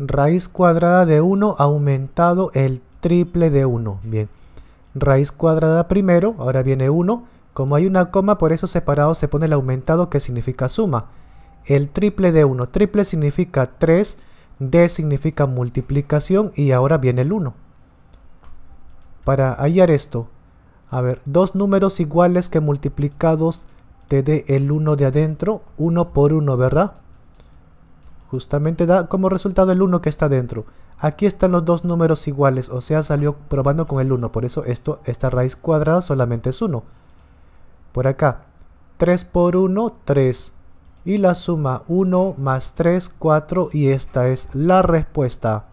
Raíz cuadrada de 1 aumentado el triple de 1. Bien. Raíz cuadrada primero, ahora viene 1. Como hay una coma, por eso separado se pone el aumentado que significa suma. El triple de 1. Triple significa 3, D significa multiplicación y ahora viene el 1. Para hallar esto, a ver, dos números iguales que multiplicados te dé el 1 de adentro, 1 por 1, ¿verdad? justamente da como resultado el 1 que está dentro. Aquí están los dos números iguales, o sea salió probando con el 1, por eso esto, esta raíz cuadrada solamente es 1. Por acá, 3 por 1, 3. Y la suma 1 más 3, 4 y esta es la respuesta.